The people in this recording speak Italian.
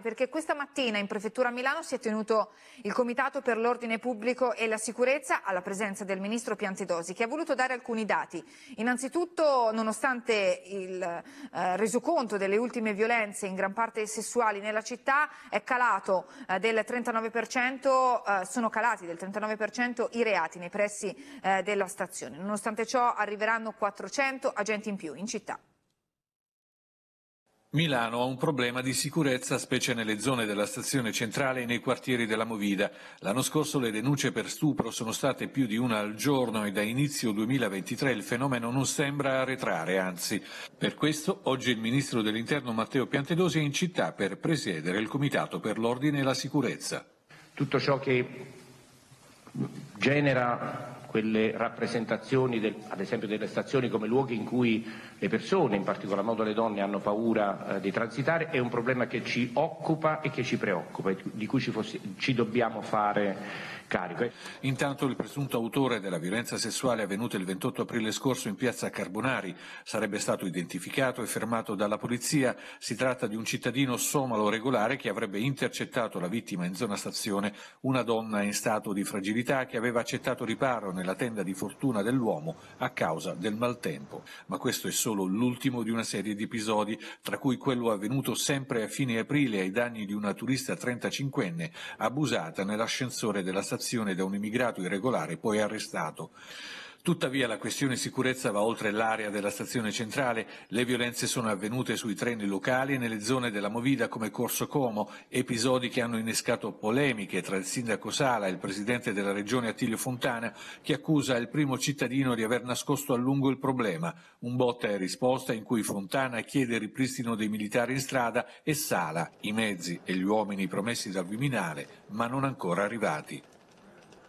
perché questa mattina in prefettura a Milano si è tenuto il Comitato per l'Ordine Pubblico e la Sicurezza alla presenza del Ministro Piantedosi che ha voluto dare alcuni dati. Innanzitutto, nonostante il eh, resoconto delle ultime violenze in gran parte sessuali nella città è calato eh, del 39%, eh, sono calati del 39% i reati nei pressi eh, della stazione. Nonostante ciò arriveranno 400 agenti in più in città. Milano ha un problema di sicurezza, specie nelle zone della stazione centrale e nei quartieri della Movida. L'anno scorso le denunce per stupro sono state più di una al giorno e da inizio 2023 il fenomeno non sembra arretrare, anzi. Per questo oggi il ministro dell'Interno Matteo Piantedosi è in città per presiedere il Comitato per l'Ordine e la Sicurezza. Tutto ciò che genera quelle rappresentazioni del, ad esempio delle stazioni come luoghi in cui le persone, in particolar modo le donne, hanno paura eh, di transitare, è un problema che ci occupa e che ci preoccupa e di cui ci, fossi, ci dobbiamo fare carico. Intanto il presunto autore della violenza sessuale avvenuta il 28 aprile scorso in piazza Carbonari sarebbe stato identificato e fermato dalla polizia. Si tratta di un cittadino somalo regolare che avrebbe intercettato la vittima in zona stazione, una donna in stato di fragilità che aveva accettato riparo nel nella tenda di fortuna dell'uomo a causa del maltempo. Ma questo è solo l'ultimo di una serie di episodi, tra cui quello avvenuto sempre a fine aprile ai danni di una turista 35enne abusata nell'ascensore della stazione da un immigrato irregolare poi arrestato. Tuttavia la questione sicurezza va oltre l'area della stazione centrale, le violenze sono avvenute sui treni locali e nelle zone della Movida come Corso Como, episodi che hanno innescato polemiche tra il sindaco Sala e il presidente della regione Attilio Fontana, che accusa il primo cittadino di aver nascosto a lungo il problema. Un botta e risposta in cui Fontana chiede il ripristino dei militari in strada e Sala, i mezzi e gli uomini promessi dal Viminale, ma non ancora arrivati.